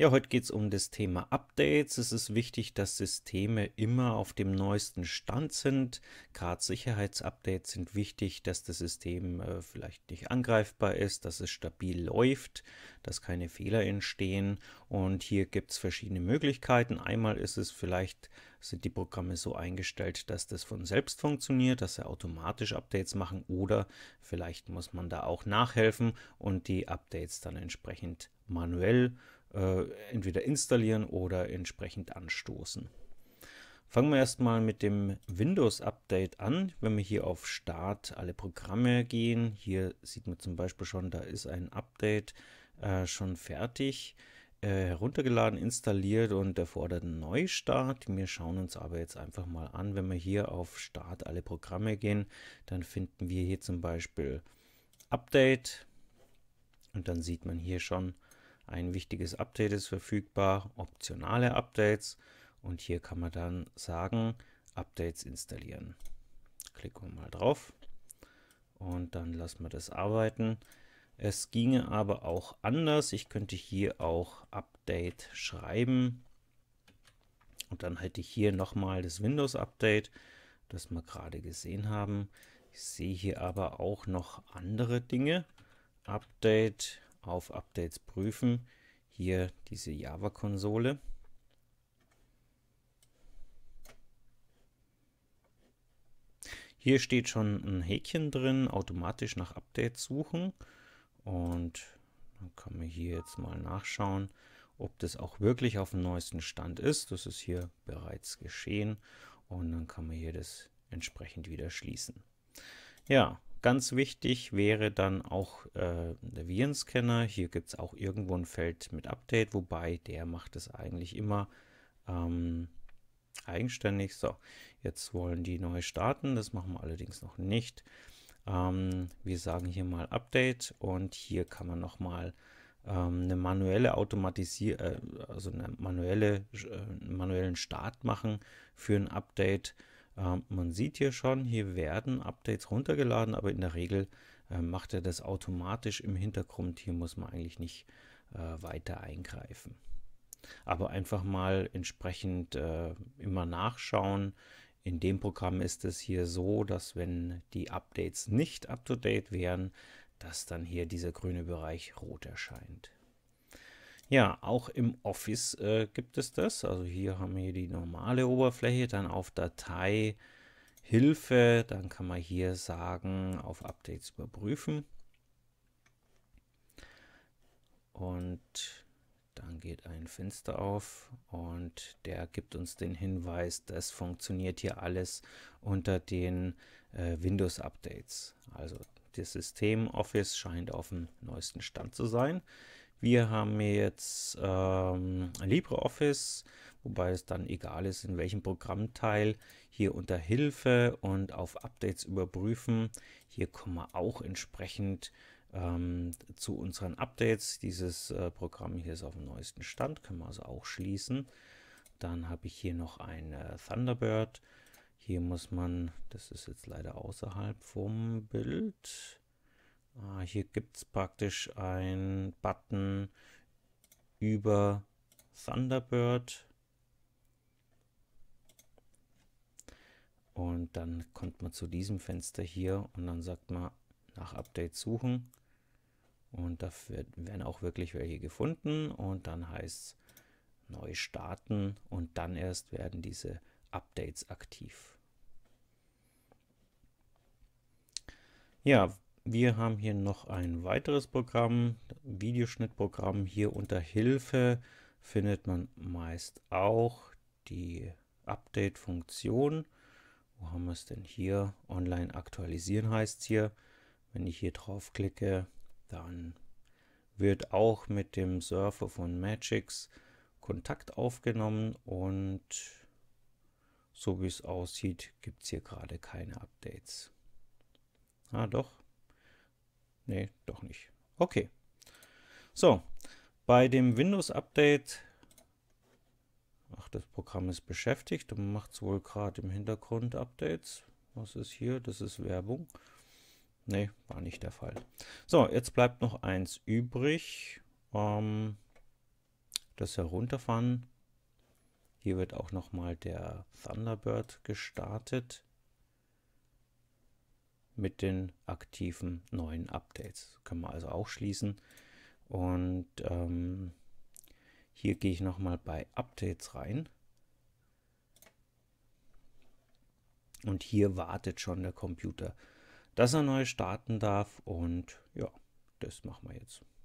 Ja, heute geht es um das Thema Updates. Es ist wichtig, dass Systeme immer auf dem neuesten Stand sind. Gerade Sicherheitsupdates sind wichtig, dass das System äh, vielleicht nicht angreifbar ist, dass es stabil läuft, dass keine Fehler entstehen. Und hier gibt es verschiedene Möglichkeiten. Einmal ist es vielleicht, sind die Programme so eingestellt, dass das von selbst funktioniert, dass sie automatisch Updates machen oder vielleicht muss man da auch nachhelfen und die Updates dann entsprechend manuell äh, entweder installieren oder entsprechend anstoßen. Fangen wir erstmal mit dem Windows-Update an. Wenn wir hier auf Start alle Programme gehen, hier sieht man zum Beispiel schon, da ist ein Update äh, schon fertig äh, heruntergeladen, installiert und erfordert einen Neustart. Wir schauen uns aber jetzt einfach mal an, wenn wir hier auf Start alle Programme gehen, dann finden wir hier zum Beispiel Update und dann sieht man hier schon, ein wichtiges Update ist verfügbar, optionale Updates und hier kann man dann sagen, Updates installieren. Klicken wir mal drauf und dann lassen wir das arbeiten. Es ginge aber auch anders. Ich könnte hier auch Update schreiben und dann hätte ich hier nochmal das Windows Update, das wir gerade gesehen haben. Ich sehe hier aber auch noch andere Dinge. Update auf Updates prüfen. Hier diese Java-Konsole. Hier steht schon ein Häkchen drin, automatisch nach Updates suchen. Und dann kann man hier jetzt mal nachschauen, ob das auch wirklich auf dem neuesten Stand ist. Das ist hier bereits geschehen. Und dann kann man hier das entsprechend wieder schließen. Ja, Ganz wichtig wäre dann auch äh, der Virenscanner. Hier gibt es auch irgendwo ein Feld mit Update, wobei der macht es eigentlich immer ähm, eigenständig. So, jetzt wollen die neu starten. Das machen wir allerdings noch nicht. Ähm, wir sagen hier mal Update und hier kann man nochmal ähm, eine manuelle Automatisier äh, also eine manuelle, äh, manuellen Start machen für ein Update. Ähm, man sieht hier schon, hier werden Updates runtergeladen, aber in der Regel äh, macht er das automatisch im Hintergrund. Hier muss man eigentlich nicht äh, weiter eingreifen. Aber einfach mal entsprechend äh, immer nachschauen. In dem Programm ist es hier so, dass wenn die Updates nicht up-to-date wären, dass dann hier dieser grüne Bereich rot erscheint. Ja, auch im Office äh, gibt es das. Also hier haben wir die normale Oberfläche, dann auf Datei, Hilfe, dann kann man hier sagen, auf Updates überprüfen. Und dann geht ein Fenster auf und der gibt uns den Hinweis, das funktioniert hier alles unter den äh, Windows-Updates. Also das System Office scheint auf dem neuesten Stand zu sein. Wir haben jetzt ähm, LibreOffice, wobei es dann egal ist, in welchem Programmteil. Hier unter Hilfe und auf Updates überprüfen. Hier kommen wir auch entsprechend ähm, zu unseren Updates. Dieses äh, Programm hier ist auf dem neuesten Stand, können wir also auch schließen. Dann habe ich hier noch ein äh, Thunderbird. Hier muss man, das ist jetzt leider außerhalb vom Bild, Ah, hier gibt es praktisch einen Button über Thunderbird. Und dann kommt man zu diesem Fenster hier und dann sagt man nach Update suchen. Und da werden auch wirklich welche gefunden. Und dann heißt es neu starten und dann erst werden diese Updates aktiv. Ja, wir haben hier noch ein weiteres Programm, Videoschnittprogramm. Hier unter Hilfe findet man meist auch die Update-Funktion. Wo haben wir es denn hier? Online aktualisieren heißt es hier. Wenn ich hier drauf klicke, dann wird auch mit dem Surfer von Magix Kontakt aufgenommen und so wie es aussieht, gibt es hier gerade keine Updates. Ah doch, Nee, doch nicht. Okay. So, bei dem Windows-Update... Ach, das Programm ist beschäftigt und macht es wohl gerade im Hintergrund Updates. Was ist hier? Das ist Werbung. Nee, war nicht der Fall. So, jetzt bleibt noch eins übrig. Ähm, das herunterfahren. Hier wird auch nochmal der Thunderbird gestartet mit den aktiven neuen Updates. können wir also auch schließen. Und ähm, hier gehe ich nochmal bei Updates rein. Und hier wartet schon der Computer, dass er neu starten darf. Und ja, das machen wir jetzt.